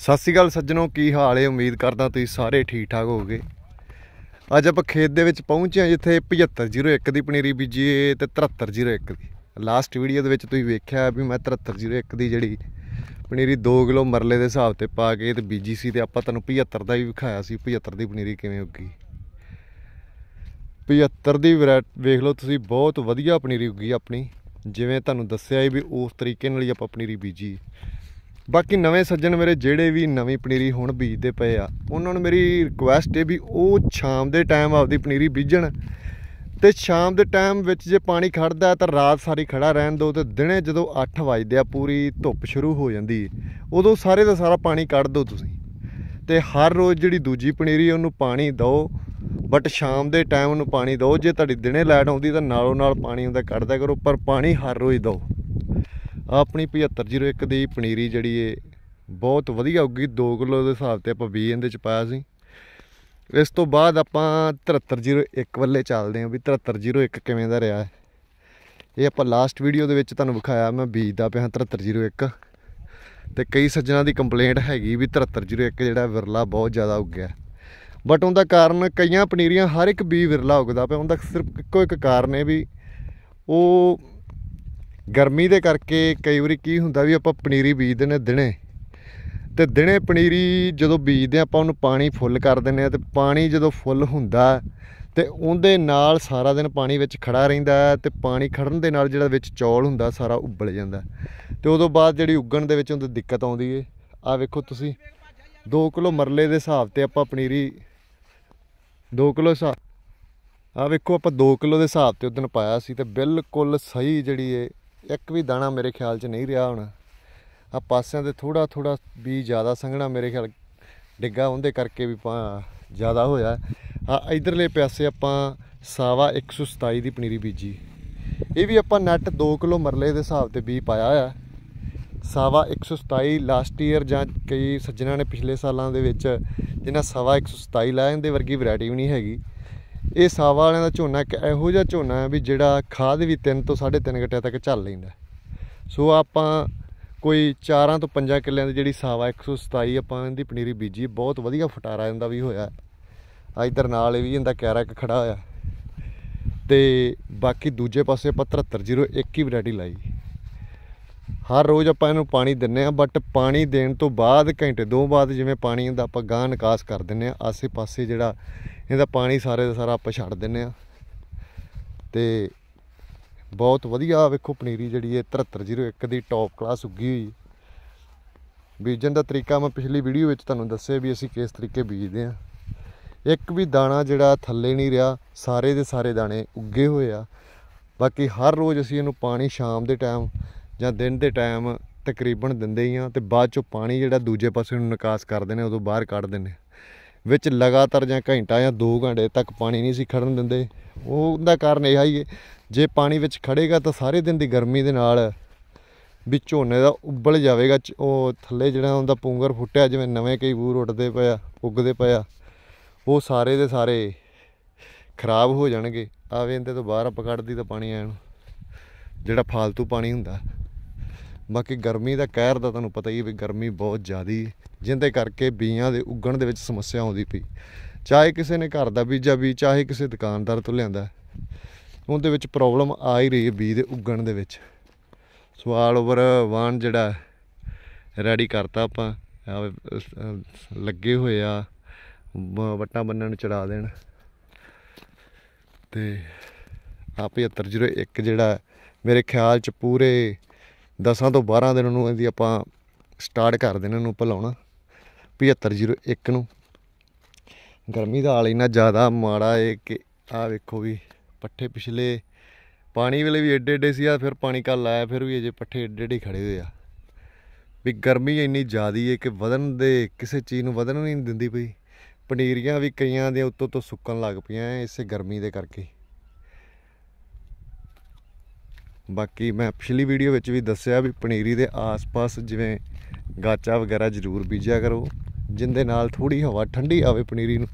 ਸਤਿ ਸ਼੍ਰੀ ਅਕਾਲ ਸੱਜਣੋ ਕੀ ਹਾਲ ਹੈ ਉਮੀਦ ਕਰਦਾ ਤੁਸੀਂ ਸਾਰੇ ਠੀਕ ਠਾਕ ਹੋਗੇ ਅੱਜ ਆਪਾਂ ਖੇਤ ਦੇ ਵਿੱਚ ਪਹੁੰਚੇ ਹਾਂ ਜਿੱਥੇ 7501 ਦੀ ਪਨੀਰੀ ਬੀਜੀ ਤੇ 7301 ਦੀ ਲਾਸਟ ਵੀਡੀਓ ਦੇ ਵਿੱਚ ਤੁਸੀਂ ਵੇਖਿਆ ਵੀ ਮੈਂ 7301 ਦੀ ਜਿਹੜੀ ਪਨੀਰੀ 2 ਕਿਲੋ ਮਰਲੇ ਦੇ ਹਿਸਾਬ ਤੇ ਪਾ ਕੇ ਤੇ ਬੀਜੀ ਸੀ ਤੇ ਆਪਾਂ ਤੁਹਾਨੂੰ 75 ਦਾ ਵੀ ਵਿਖਾਇਆ ਸੀ 75 ਦੀ ਪਨੀਰੀ ਕਿਵੇਂ ਉੱਗੀ 75 ਦੀ ਵੇਖ ਲਓ ਤੁਸੀਂ ਬਹੁਤ ਵਧੀਆ ਪਨੀਰੀ ਉੱਗੀ ਆਪਣੀ ਜਿਵੇਂ ਤੁਹਾਨੂੰ ਦੱਸਿਆ ਵੀ ਉਸ ਤਰੀਕੇ ਨਾਲ ਹੀ ਆਪਾਂ ਪਨੀਰੀ ਬੀਜੀ ਬਾਕੀ ਨਵੇਂ ਸੱਜਣ ਮੇਰੇ ਜਿਹੜੇ ਵੀ ਨਵੀਂ ਪਨੀਰੀ ਹੁਣ ਬੀਜਦੇ ਪਏ ਆ ਉਹਨਾਂ ਨੂੰ ਮੇਰੀ ਰਿਕੁਐਸਟ ਹੈ ਵੀ ਉਹ ਸ਼ਾਮ ਦੇ ਟਾਈਮ ਆਪਦੀ ਪਨੀਰੀ ਬੀਜਣ ਤੇ ਸ਼ਾਮ ਦੇ ਟਾਈਮ ਵਿੱਚ ਜੇ ਪਾਣੀ ਖੜਦਾ ਤਾਂ ਰਾਤ ਸਾਰੀ ਖੜਾ ਰਹਿਣ ਦੋ ਤੇ ਦਿਨੇ ਜਦੋਂ 8 ਵਜਦੇ ਆ ਪੂਰੀ ਧੁੱਪ ਸ਼ੁਰੂ ਹੋ ਜਾਂਦੀ ਉਦੋਂ ਸਾਰੇ ਦਾ ਸਾਰਾ ਪਾਣੀ ਕੱਢ ਦਿਓ ਤੁਸੀਂ ਤੇ ਹਰ ਰੋਜ਼ ਜਿਹੜੀ ਦੂਜੀ ਪਨੀਰੀ ਉਹਨੂੰ ਪਾਣੀ ਦਿਓ ਬਟ ਸ਼ਾਮ ਦੇ ਟਾਈਮ ਨੂੰ ਪਾਣੀ ਦਿਓ ਜੇ ਤੁਹਾਡੀ ਦਿਨੇ ਲਾਈਟ ਆਉਂਦੀ ਤਾਂ ਨਾਲੋਂ ਨਾਲ ਪਾਣੀ ਹੁੰਦਾ ਕੱਢਦਾ ਕਰੋ ਪਰ ਪਾਣੀ ਹਰ ਰੋਜ਼ ਦਿਓ ਆਪਣੀ 7501 ਦੀ ਪਨੀਰੀ ਜਿਹੜੀ ਏ ਬਹੁਤ ਵਧੀਆ ਉੱਗੀ 2 ਕਿਲੋ ਦੇ ਹਿਸਾਬ ਤੇ ਆਪਾਂ 20 ਇਹਦੇ ਚ ਪਾਇਆ ਸੀ ਇਸ ਤੋਂ ਬਾਅਦ ਆਪਾਂ 7301 ਵੱਲੇ ਚੱਲਦੇ ਹਾਂ ਵੀ 7301 ਕਿਵੇਂ ਦਾ ਰਿਹਾ ਇਹ ਆਪਾਂ ਲਾਸਟ ਵੀਡੀਓ ਦੇ ਵਿੱਚ ਤੁਹਾਨੂੰ ਵਿਖਾਇਆ ਮੈਂ ਬੀਜ ਦਾ ਪਿਆ 7301 ਤੇ ਕਈ ਸੱਜਣਾ ਦੀ ਕੰਪਲੇਂਟ ਹੈਗੀ ਵੀ 7301 ਜਿਹੜਾ ਵਿਰਲਾ ਬਹੁਤ ਜ਼ਿਆਦਾ ਉੱਗਿਆ ਬਟ ਉਹਦਾ ਕਾਰਨ ਕਈਆਂ ਪਨੀਰੀਆਂ ਹਰ ਇੱਕ ਬੀ ਵਿਰਲਾ ਉੱਗਦਾ ਪਿਆ ਉਹਦਾ ਸਿਰਫ ਇੱਕੋ ਇੱਕ ਕਾਰਨ ਹੈ ਵੀ ਉਹ ਗਰਮੀ ਦੇ ਕਰਕੇ ਕਈ ਵਾਰੀ ਕੀ ਹੁੰਦਾ ਵੀ ਆਪਾਂ ਪਨੀਰੀ ਬੀਜਦੇ ਨੇ ਦਿਨੇ ਤੇ ਦਿਨੇ ਪਨੀਰੀ ਜਦੋਂ ਬੀਜਦੇ ਆਪਾਂ ਉਹਨੂੰ ਪਾਣੀ ਫੁੱਲ ਕਰ ਦਿੰਨੇ ਆ ਤੇ ਪਾਣੀ ਜਦੋਂ ਫੁੱਲ ਹੁੰਦਾ ਤੇ ਉਹਦੇ ਨਾਲ ਸਾਰਾ ਦਿਨ ਪਾਣੀ ਵਿੱਚ ਖੜਾ ਰਹਿੰਦਾ ਤੇ ਪਾਣੀ ਖੜਨ ਦੇ ਨਾਲ ਜਿਹੜਾ ਵਿੱਚ ਚੌਲ ਹੁੰਦਾ ਸਾਰਾ ਉੱਬਲ ਜਾਂਦਾ ਤੇ ਉਦੋਂ ਬਾਅਦ ਜਿਹੜੀ ਉੱਗਣ ਦੇ ਵਿੱਚ ਉਹਦੇ ਦਿੱਕਤ ਆਉਂਦੀ ਏ ਆ ਵੇਖੋ ਤੁਸੀਂ 2 ਕਿਲੋ ਮਰਲੇ ਦੇ ਹਿਸਾਬ ਤੇ ਆਪਾਂ ਪਨੀਰੀ 2 ਕਿਲੋ ਸਾ ਆ ਵੇਖੋ ਆਪਾਂ 2 ਕਿਲੋ ਦੇ ਹਿਸਾਬ ਤੇ ਉਦੋਂ ਪਾਇਆ ਸੀ ਤੇ ਬਿਲਕੁਲ ਸਹੀ ਜਿਹੜੀ ਏ ਇੱਕ ਵੀ ਦਾਣਾ ਮੇਰੇ ਖਿਆਲ 'ਚ ਨਹੀਂ ਰਿਹਾ ਹੁਣ ਆ ਪਾਸਿਆਂ ਤੇ ਥੋੜਾ ਥੋੜਾ ਵੀ ਜ਼ਿਆਦਾ ਸੰਘਣਾ ਮੇਰੇ ਖਿਆਲ ਡਿੱਗਾ ਉਹਦੇ ਕਰਕੇ ਵੀ ਜ਼ਿਆਦਾ ਹੋਇਆ ਆ ਇਧਰਲੇ ਪਿਆਸੇ ਆਪਾਂ ਸਾਵਾ 127 ਦੀ ਪਨੀਰੀ ਬੀਜੀ ਇਹ ਵੀ ਆਪਾਂ ਨੈਟ 2 ਕਿਲੋ ਮਰਲੇ ਦੇ ਹਿਸਾਬ ਤੇ ਵੀ ਪਾਇਆ ਆ ਸਾਵਾ 127 ਲਾਸਟ ਈਅਰ ਜਾਂ ਕਈ ਸੱਜਣਾ ਨੇ ਪਿਛਲੇ ਸਾਲਾਂ ਦੇ ਵਿੱਚ ਜਿਨ੍ਹਾਂ ਸਾਵਾ 127 ਲਾਇਆ ਇਹਦੇ ਵਰਗੀ ਵੈਰਾਈਟੀ ਵੀ ਨਹੀਂ ਹੈਗੀ ਇਹ ਸਾਵਾ ਵਾਲਿਆਂ ਦਾ ਝੋਨਾ ਇੱਕ ਇਹੋ ਜਿਹਾ ਝੋਨਾ ਹੈ ਵੀ ਜਿਹੜਾ ਖਾਦ ਵੀ 3 ਤੋਂ 3.5 ਗੱਟਿਆਂ ਤੱਕ ਚੱਲ ਲੈਂਦਾ ਸੋ ਆਪਾਂ ਕੋਈ 4 ਤੋਂ 5 ਕਿੱਲਿਆਂ ਦੀ ਜਿਹੜੀ ਸਾਵਾ 127 ਆਪਾਂ ਇਹਦੀ ਪਨੀਰੀ ਬੀਜੀ ਬਹੁਤ ਵਧੀਆ ਫਟਾਰਾ ਜਾਂਦਾ ਵੀ ਹੋਇਆ ਆ ਇਧਰ ਨਾਲ ਵੀ ਇਹਦਾ ਕੈਰਾ ਇੱਕ ਖੜਾ ਹੋਇਆ ਤੇ ਬਾਕੀ ਦੂਜੇ ਪਾਸੇ ਆਪਾਂ 7301 ਹੀ ਵੈਰਾਈਟੀ ਲਾਈ ਹਰ ਰੋਜ਼ ਆਪਾਂ ਇਹਨੂੰ ਪਾਣੀ ਦਿੰਨੇ ਆ ਬਟ ਪਾਣੀ ਦੇਣ ਤੋਂ ਬਾਅਦ ਘੰਟੇ ਦੋ ਬਾਅਦ ਜਿਵੇਂ ਪਾਣੀ ਹੁੰਦਾ ਆਪਾਂ ਗਾਂ ਨਿਕਾਸ ਕਰ ਦਿੰਨੇ ਆ ਆਸੇ-ਪਾਸੇ ਜਿਹੜਾ ਇਹਦਾ ਪਾਣੀ ਸਾਰੇ ਦਾ ਸਾਰਾ ਆਪਾਂ ਛੱਡ ਦਿੰਨੇ ਆ ਤੇ ਬਹੁਤ ਵਧੀਆ ਵੇਖੋ ਪਨੀਰੀ ਜਿਹੜੀ ਹੈ 7301 ਦੀ ਟੌਪ ਕਲਾਸ ਉੱਗੀ ਹੋਈ ਬੀਜਣ ਦਾ ਤਰੀਕਾ ਮੈਂ ਪਿਛਲੀ ਵੀਡੀਓ ਵਿੱਚ ਤੁਹਾਨੂੰ ਦੱਸਿਆ ਵੀ ਅਸੀਂ ਕਿਸ ਤਰੀਕੇ ਬੀਜਦੇ ਆ ਇੱਕ ਵੀ ਦਾਣਾ ਜਿਹੜਾ ਥੱਲੇ ਨਹੀਂ ਰਿਹਾ ਸਾਰੇ ਦੇ ਸਾਰੇ ਦਾਣੇ ਉੱਗੇ ਹੋਏ ਆ ਬਾਕੀ ਹਰ ਰੋਜ਼ ਅਸੀਂ ਇਹਨੂੰ ਪਾਣੀ ਸ਼ਾਮ ਦੇ ਟਾਈਮ ਜਾਂ ਦਿਨ ਦੇ ਟਾਈਮ ਤਕਰੀਬਨ ਦਿੰਦੇ ਹੀ ਆ ਤੇ ਬਾਅਦ ਚੋਂ ਪਾਣੀ ਜਿਹੜਾ ਦੂਜੇ ਪਾਸੇ ਨੂੰ ਨਿਕਾਸ ਕਰਦੇ ਨੇ ਉਦੋਂ ਬਾਹਰ ਕੱਢ ਦਿੰਦੇ ਵਿੱਚ ਲਗਾਤਾਰ ਜਾਂ ਘੰਟਾ ਜਾਂ 2 ਘੰਟੇ ਤੱਕ ਪਾਣੀ ਨਹੀਂ ਸੀ ਖੜਨ ਦਿੰਦੇ ਉਹ ਉਹਦਾ ਕਾਰਨ ਇਹ ਹੈ ਜੇ ਪਾਣੀ ਵਿੱਚ ਖੜੇਗਾ ਤਾਂ ਸਾਰੇ ਦਿਨ ਦੀ ਗਰਮੀ ਦੇ ਨਾਲ ਵੀ ਝੋਨੇ ਦਾ ਉੱਬਲ ਜਾਵੇਗਾ ਉਹ ਥੱਲੇ ਜਿਹੜਾ ਹੁੰਦਾ ਪੂੰਗਰ ਫੁੱਟਿਆ ਜਿਵੇਂ ਨਵੇਂ ਕਈ ਬੂਰ ਉੱਡਦੇ ਪਿਆ ਉੱਗਦੇ ਪਿਆ ਉਹ ਸਾਰੇ ਦੇ ਸਾਰੇ ਖਰਾਬ ਹੋ ਜਾਣਗੇ ਆਵੇਂ ਇਹਦੇ ਤੋਂ ਬਾਹਰ ਪਕੜਦੀ ਤਾਂ ਪਾਣੀ ਆਣ ਜਿਹੜਾ ਫालतू ਪਾਣੀ ਹੁੰਦਾ ਬਾਕੀ ਗਰਮੀ ਦਾ ਕਹਿਰ ਦਾ ਤੁਹਾਨੂੰ ਪਤਾ ਹੀ ਹੈ ਵੀ ਗਰਮੀ ਬਹੁਤ ਜ਼ਿਆਦੀ ਜਿੰਦੇ ਕਰਕੇ ਬੀਆਂ ਦੇ ਉੱਗਣ ਦੇ ਵਿੱਚ ਸਮੱਸਿਆ ਆਉਂਦੀ ਪਈ ਚਾਹੇ ਕਿਸੇ ਨੇ ਘਰ ਦਾ ਬੀਜਾ ਵੀ ਚਾਹੇ ਕਿਸੇ ਦੁਕਾਨਦਾਰ ਤੋਂ ਲਿਆਂਦਾ ਉਹਦੇ ਵਿੱਚ ਪ੍ਰੋਬਲਮ ਆ ਹੀ ਰਹੀ ਹੈ ਬੀ ਦੇ ਉੱਗਣ ਦੇ ਵਿੱਚ ਸਵਾਲ ਓਵਰ ਵਾਨ ਜਿਹੜਾ ਰੈਡੀ ਕਰਤਾ ਆਪਾਂ ਲੱਗੇ ਹੋਏ ਆ ਵੱਟਾਂ ਬੰਨਣ ਚੜਾ ਦੇਣ ਤੇ ਆਪੇ 7501 ਜਿਹੜਾ ਮੇਰੇ ਖਿਆਲ ਚ ਪੂਰੇ 10 ਤੋਂ 12 ਦਿਨ ਨੂੰ ਇਹਦੀ ਆਪਾਂ ਸਟਾਰਟ ਕਰ ਦੇਣਾ ਨੂੰ ਭਲਾਉਣਾ 7501 ਨੂੰ ਗਰਮੀ ਦਾ ਹਾਲ ਇਨਾ ਜ਼ਿਆਦਾ ਮਾੜਾ ਏ ਕਿ ਆ ਵੇਖੋ ਵੀ ਪੱਠੇ ਪਿਛਲੇ ਪਾਣੀ ਵੇਲੇ ਵੀ ਏਡੇ ਏਡੇ ਸੀ ਆ ਫਿਰ ਪਾਣੀ ਕੱਲ ਆਇਆ ਫਿਰ ਵੀ ਅਜੇ ਪੱਠੇ ਏਡੇ ਏਡੇ ਖੜੇ ਹੋਏ ਆ ਵੀ ਗਰਮੀ ਇੰਨੀ ਜ਼ਿਆਦੀ ਏ ਕਿ ਵਧਣ ਦੇ ਕਿਸੇ ਚੀਜ਼ ਨੂੰ ਵਧਣ ਨਹੀਂ ਦਿੰਦੀ ਪਈ ਪਨੀਰੀਆਂ ਵੀ ਕਈਆਂ ਦੇ ਉੱਤੋਂ ਤੋਂ ਸੁੱਕਣ ਲੱਗ ਪਈਆਂ ਐ ਇਸੇ ਗਰਮੀ ਦੇ ਕਰਕੇ ਬਾਕੀ ਮੈਂ ਪਿਛਲੀ ਵੀਡੀਓ ਵਿੱਚ ਵੀ ਦੱਸਿਆ ਵੀ ਪਨੀਰੀ ਦੇ ਆਸ-ਪਾਸ ਜਿਵੇਂ ਗਾਚਾ ਵਗੈਰਾ ਜ਼ਰੂਰ ਬੀਜਿਆ ਕਰੋ ਜਿੰਦੇ ਨਾਲ ਥੋੜੀ ਹਵਾ ਠੰਡੀ ਆਵੇ ਪਨੀਰੀ ਨੂੰ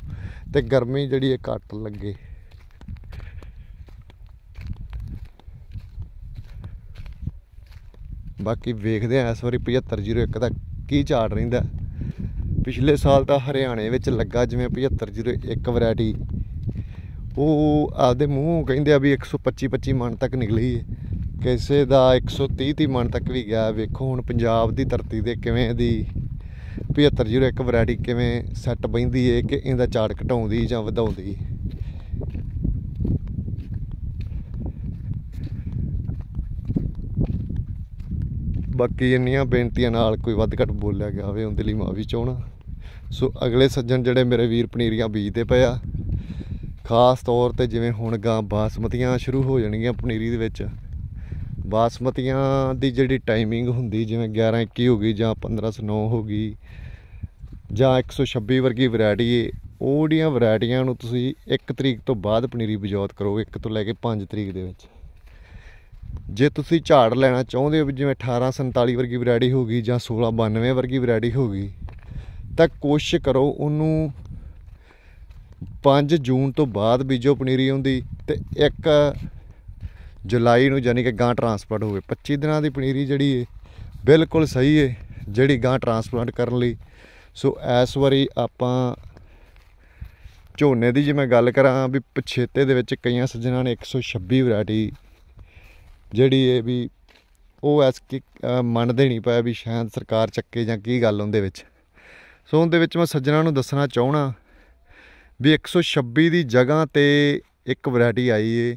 ਤੇ ਗਰਮੀ ਜਿਹੜੀ ਹੈ ਘੱਟ ਲੱਗੇ ਬਾਕੀ ਵੇਖਦੇ ਆ ਇਸ ਵਾਰੀ 7501 ਦਾ ਕੀ ਝਾੜ ਰਹਿੰਦਾ ਪਿਛਲੇ ਸਾਲ ਤਾਂ ਹਰਿਆਣੇ ਵਿੱਚ ਲੱਗਾ ਜਿਵੇਂ 7501 ਵੈਰਾਈਟੀ ਉਹ ਆਪਦੇ ਮੂੰਹ ਕਹਿੰਦੇ ਆ ਵੀ 125 25 ਮਣ ਤੱਕ ਨਿਕਲੀ ਹੈ ਕਿਸੇ ਦਾ 130 ਦੀ ਮਣ ਤੱਕ ਵੀ ਗਿਆ ਵੇਖੋ ਹੁਣ ਪੰਜਾਬ ਦੀ ਧਰਤੀ ਦੇ ਕਿਵੇਂ ਦੀ 7501 ਵੈਰਾਈਟੀ ਕਿਵੇਂ ਸੈੱਟ ਬੈਂਦੀ ਏ ਕਿ ਇਹਦਾ ਚਾੜ ਘਟਾਉਂਦੀ ਜਾਂ ਵਧਾਉਂਦੀ ਬਾਕੀ ਇੰਨੀਆਂ ਬੇਨਤੀਆਂ ਨਾਲ ਕੋਈ ਵੱਧ ਘੱਟ ਬੋਲਿਆ ਗਿਆ ਹੋਵੇ ਉਹਦੇ ਲਈ ਮਾਫੀ ਚਾਹਣਾ ਸੋ ਅਗਲੇ ਸੱਜਣ ਜਿਹੜੇ ਮੇਰੇ ਵੀਰ ਪਨੀਰੀਆਂ ਬੀਜਦੇ ਪਏ ਆ ਖਾਸ ਤੌਰ ਤੇ ਜਿਵੇਂ ਹੁਣ ਗਾਂ ਬਾਸਮਤੀਆਂ ਸ਼ੁਰੂ ਹੋ ਜਾਣਗੀਆਂ ਪਨੀਰੀ ਦੇ ਵਿੱਚ ਬਾਸਮਤੀਆਂ ਦੀ ਜਿਹੜੀ ਟਾਈਮਿੰਗ ਹੁੰਦੀ ਜਿਵੇਂ 11 21 ਹੋ ਗਈ ਜਾਂ 1509 ਹੋ ਗਈ ਜਾਂ 126 ਵਰਗੀ ਵੈਰਾਈਟੀ ਉਹੜੀਆਂ ਵੈਰਾਈਟੀਆਂ ਨੂੰ ਤੁਸੀਂ 1 ਤਰੀਕ ਤੋਂ ਬਾਅਦ ਪਨੀਰੀ ਬਜੋਤ ਕਰੋ 1 ਤੋਂ ਲੈ ਕੇ 5 ਤਰੀਕ ਦੇ ਵਿੱਚ ਜੇ ਤੁਸੀਂ ਝਾੜ ਲੈਣਾ ਚਾਹੁੰਦੇ ਹੋ ਜਿਵੇਂ 1847 ਵਰਗੀ ਵੈਰਾਈਟੀ ਹੋ ਗਈ ਜਾਂ 1692 ਵਰਗੀ ਵੈਰਾਈਟੀ ਹੋ ਗਈ ਤਾਂ ਕੋਸ਼ਿਸ਼ ਕਰੋ ਉਹਨੂੰ 5 ਜੂਨ ਤੋਂ ਬਾਅਦ ਬੀਜੋ ਪਨੀਰੀ ਹੁੰਦੀ ਤੇ ਇੱਕ ਜੁਲਾਈ ਨੂੰ ਯਾਨੀ ਕਿ ਗਾਂ ਟਰਾਂਸਪਲਾਂਟ ਹੋਵੇ 25 ਦਿਨਾਂ ਦੀ ਪਨੀਰੀ ਜਿਹੜੀ ਹੈ ਬਿਲਕੁਲ ਸਹੀ ਹੈ ਜਿਹੜੀ ਗਾਂ ਟਰਾਂਸਪਲਾਂਟ ਕਰਨ ਲਈ ਸੋ ਐਸ ਵਾਰੀ ਆਪਾਂ ਝੋਨੇ ਦੀ ਜੇ ਮੈਂ ਗੱਲ ਕਰਾਂ ਵੀ ਪਛੇਤੇ ਦੇ ਵਿੱਚ ਕਈਆਂ ਸੱਜਣਾ ਨੇ 126 ਵੈਰਾਈਟੀ ਜਿਹੜੀ ਇਹ ਵੀ ਉਹ ਐਸ ਕਿ ਮੰਨਦੇ ਨਹੀਂ ਪਾਇਆ ਵੀ ਸ਼ਾਇਦ ਸਰਕਾਰ ਚੱਕੇ ਜਾਂ ਕੀ ਗੱਲ ਉਹਦੇ ਵਿੱਚ ਸੋ ਉਹਦੇ ਵਿੱਚ ਮੈਂ ਸੱਜਣਾ ਨੂੰ ਦੱਸਣਾ ਚਾਹਣਾ ਵੀ 126 ਦੀ ਜਗ੍ਹਾ ਤੇ ਇੱਕ ਵੈਰਾਈਟੀ ਆਈ ਏ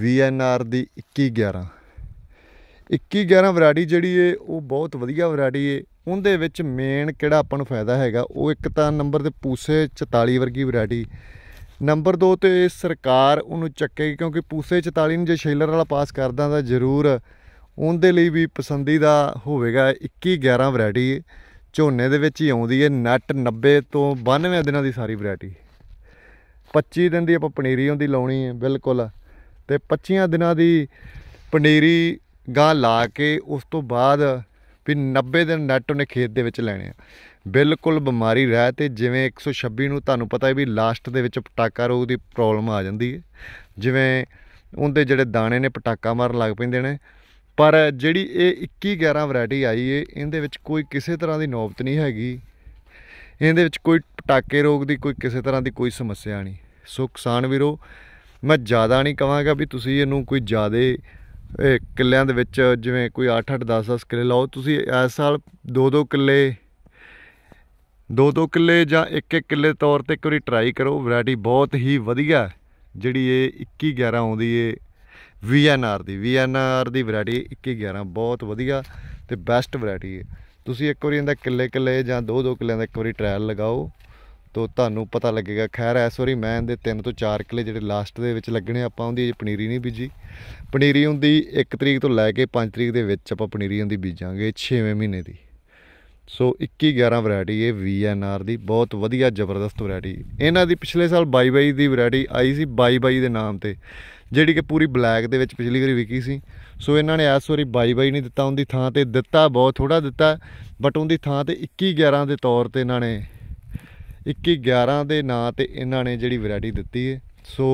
VNR ਦੀ 2111 2111 ਵੈਰਾਈਟੀ ਜਿਹੜੀ ਏ ਉਹ ਬਹੁਤ ਵਧੀਆ ਵੈਰਾਈਟੀ ਏ ਉਹਦੇ ਵਿੱਚ ਮੇਨ ਕਿਹੜਾ ਆਪਾਂ ਨੂੰ ਫਾਇਦਾ ਹੈਗਾ ਉਹ ਇੱਕ ਤਾਂ ਨੰਬਰ ਤੇ ਪੂਸੇ 44 ਵਰਗੀ ਵੈਰਾਈਟੀ ਨੰਬਰ 2 ਤੇ ਸਰਕਾਰ ਉਹਨੂੰ ਚੱਕੇਗੀ ਕਿਉਂਕਿ ਪੂਸੇ 44 ਨੂੰ ਜੇ ਸ਼ੇਲਰ ਵਾਲਾ ਪਾਸ ਕਰਦਾ ਤਾਂ ਜ਼ਰੂਰ ਉਹਦੇ ਲਈ ਵੀ ਪਸੰਦੀਦਾ ਹੋਵੇਗਾ 2111 ਵੈਰਾਈਟੀ ਝੋਨੇ ਦੇ ਵਿੱਚ ਹੀ ਆਉਂਦੀ ਹੈ ਨਟ 90 ਤੋਂ 92 ਦਿਨਾਂ ਦੀ ਸਾਰੀ ਵੈਰਾਈਟੀ 25 ਦਿਨ ਦੀ ਆਪਾਂ ਪਨੀਰੀ ਹੁੰਦੀ ਲਾਉਣੀ ਹੈ ਬਿਲਕੁਲ ਤੇ 25 ਦਿਨਾਂ ਦੀ ਪਨੀਰੀ ਗਾਂ ਲਾ ਕੇ ਉਸ ਤੋਂ ਬਾਅਦ ਵੀ 90 ਦਿਨ ਨੈਟ ਉਹਨੇ ਖੇਤ ਦੇ ਵਿੱਚ ਲੈਣੇ ਆ ਬਿਲਕੁਲ ਬਿਮਾਰੀ ਰਹਿ ਤੇ ਜਿਵੇਂ 126 ਨੂੰ ਤੁਹਾਨੂੰ ਪਤਾ ਹੈ ਵੀ ਲਾਸਟ ਦੇ ਵਿੱਚ ਪਟਾਕਾ ਰੋਗ ਦੀ ਪ੍ਰੋਬਲਮ ਆ ਜਾਂਦੀ ਹੈ ਜਿਵੇਂ ਉਹਦੇ ਜਿਹੜੇ ਦਾਣੇ ਨੇ ਪਟਾਕਾ ਮਾਰਨ ਲੱਗ ਪੈਂਦੇ ਨੇ ਪਰ ਜਿਹੜੀ ਇਹ 21 11 ਵੈਰਾਈਟੀ ਆਈ ਏ ਇਹਦੇ ਵਿੱਚ ਕੋਈ ਕਿਸੇ ਤਰ੍ਹਾਂ ਦੀ ਨੌਬਤ ਨਹੀਂ ਹੈਗੀ ਇਹਦੇ ਵਿੱਚ ਕੋਈ ਪਟਾਕੇ ਰੋਗ ਦੀ ਕੋਈ ਕਿਸੇ ਤਰ੍ਹਾਂ ਦੀ ਕੋਈ ਸਮੱਸਿਆ ਨਹੀਂ ਸੋ ਕਿਸਾਨ ਵੀਰੋ ਮੈਂ ਜ਼ਿਆਦਾ ਨਹੀਂ ਕਹਾਂਗਾ ਵੀ ਤੁਸੀਂ ਇਹਨੂੰ ਕੋਈ ਜ਼ਿਆਦੇ ਕਿੱਲਿਆਂ ਦੇ ਵਿੱਚ ਜਿਵੇਂ ਕੋਈ 8 8 10 10 ਕਿੱਲੇ ਲਾਓ ਤੁਸੀਂ ਇਸ ਸਾਲ 2 2 ਕਿੱਲੇ 2 2 ਕਿੱਲੇ ਜਾਂ 1 1 ਕਿੱਲੇ ਤੌਰ ਤੇ ਇੱਕ ਵਾਰੀ ਟਰਾਈ ਕਰੋ ਵੈਰਾਈਟੀ ਬਹੁਤ ਹੀ ਵਧੀਆ ਜਿਹੜੀ ਇਹ 21 11 ਆਉਂਦੀ ਏ VNR ਦੀ VNR ਦੀ ਵੈਰਾਈਟੀ 21 11 ਬਹੁਤ ਵਧੀਆ ਤੇ ਬੈਸਟ ਵੈਰਾਈਟੀ ਏ ਤੁਸੀਂ ਇੱਕ ਵਾਰੀ ਇਹਦਾ ਕਿੱਲੇ ਕਿੱਲੇ ਜਾਂ 2 2 ਕਿੱਲਿਆਂ ਦਾ ਇੱਕ ਵਾਰੀ ਟ੍ਰਾਇਲ ਲਗਾਓ ਤੋ ਤੁਹਾਨੂੰ ਪਤਾ ਲੱਗੇਗਾ ਖੈਰ ਐਸ ਵਾਰੀ ਮੈਂ ਇਹਦੇ ਤਿੰਨ ਤੋਂ ਚਾਰ ਕਿਲੇ ਜਿਹੜੇ ਲਾਸਟ ਦੇ ਵਿੱਚ ਲੱਗਣੇ ਆਪਾਂ ਉਹਦੀ ਪਨੀਰੀ ਨਹੀਂ ਬੀਜੀ ਪਨੀਰੀ ਹੁੰਦੀ 1 ਤਰੀਕ ਤੋਂ ਲੈ ਕੇ 5 ਤਰੀਕ ਦੇ ਵਿੱਚ ਆਪਾਂ ਪਨੀਰੀ ਹੁੰਦੀ ਬੀਜਾਂਗੇ 6ਵੇਂ ਮਹੀਨੇ ਦੀ ਸੋ 21 11 ਵੈਰਾਈਟੀ ਇਹ VNR ਦੀ ਬਹੁਤ ਵਧੀਆ ਜ਼ਬਰਦਸਤ ਵੈਰਾਈਟੀ ਇਹਨਾਂ ਦੀ ਪਿਛਲੇ ਸਾਲ ਬਾਈ ਦੀ ਵੈਰਾਈਟੀ ਆਈ ਸੀ ਬਾਈ ਦੇ ਨਾਮ ਤੇ ਜਿਹੜੀ ਕਿ ਪੂਰੀ ਬਲੈਕ ਦੇ ਵਿੱਚ ਪਿਛਲੀ ਵਾਰੀ ਵਿਕੀ ਸੀ ਸੋ ਇਹਨਾਂ ਨੇ ਇਸ ਵਾਰੀ ਬਾਈ ਨਹੀਂ ਦਿੱਤਾ ਉਹਦੀ ਥਾਂ ਤੇ ਦਿੱਤਾ ਬਹੁਤ ਥੋੜਾ ਦਿੱਤਾ ਬਟ ਉਹਦੀ ਥਾਂ ਤੇ 21 11 ਦੇ ਤੌਰ ਤੇ ਇਹਨਾਂ ਨੇ 2111 ਦੇ ਨਾਂ ਤੇ ਇਹਨਾਂ ਨੇ ਜਿਹੜੀ ਵੈਰਾਈਟੀ ਦਿੱਤੀ ਹੈ ਸੋ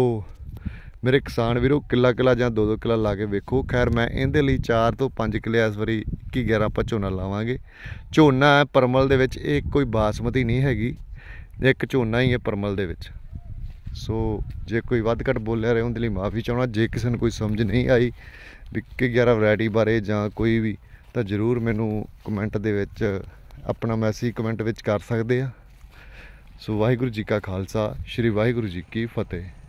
ਮੇਰੇ ਕਿਸਾਨ ਵੀਰੋ ਕਿੱਲਾ ਕਿੱਲਾ ਜਾਂ ਦੋ ਦੋ ਕਿੱਲਾ ਲਾ ਕੇ ਵੇਖੋ ਖੈਰ ਮੈਂ ਇਹਦੇ ਲਈ 4 ਤੋਂ 5 ਕਿੱਲੇ ਇਸ ਵਾਰੀ 2111 ਆਪਾਂ ਝੋਨਾ ਲਾਵਾਂਗੇ ਝੋਨਾ ਹੈ ਪਰਮਲ ਦੇ ਵਿੱਚ ਇਹ ਕੋਈ ਬਾਸਮਤੀ ਨਹੀਂ ਹੈਗੀ ਇੱਕ ਝੋਨਾ ਹੀ ਹੈ ਪਰਮਲ ਦੇ ਵਿੱਚ ਸੋ ਜੇ ਕੋਈ ਵੱਧ ਘੱਟ ਬੋਲਿਆ ਰਹੇ ਉਹਦੇ ਲਈ ਮਾਫੀ ਚਾਹਣਾ ਜੇ ਕਿਸੇ ਨੂੰ ਕੋਈ ਸਮਝ ਨਹੀਂ ਆਈ ਵੀ 2111 ਵੈਰਾਈਟੀ ਬਾਰੇ ਜਾਂ ਕੋਈ ਵੀ ਤਾਂ ਜਰੂਰ ਮੈਨੂੰ ਕਮੈਂਟ ਦੇ ਵਿੱਚ ਆਪਣਾ ਮੈਸੇਜ ਕਮੈਂਟ ਵਿੱਚ ਕਰ ਸਕਦੇ ਆ ਸੋ ਵਾਹਿਗੁਰੂ ਜੀ ਕਾ ਖਾਲਸਾ ਸ੍ਰੀ ਵਾਹਿਗੁਰੂ ਜੀ ਕੀ ਫਤਿਹ